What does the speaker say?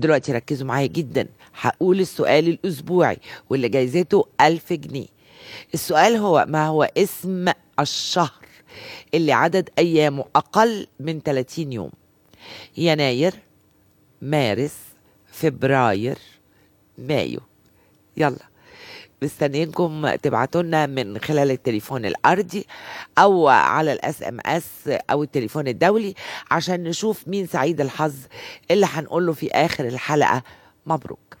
دلوقتي ركزوا معايا جدا هقول السؤال الأسبوعي واللي جايزته ألف جنيه السؤال هو ما هو اسم الشهر اللي عدد أيامه أقل من 30 يوم يناير مارس فبراير مايو يلا مستنيينكم تبعتوا لنا من خلال التليفون الارضي او على الاس ام اس او التليفون الدولي عشان نشوف مين سعيد الحظ اللي هنقول له في اخر الحلقه مبروك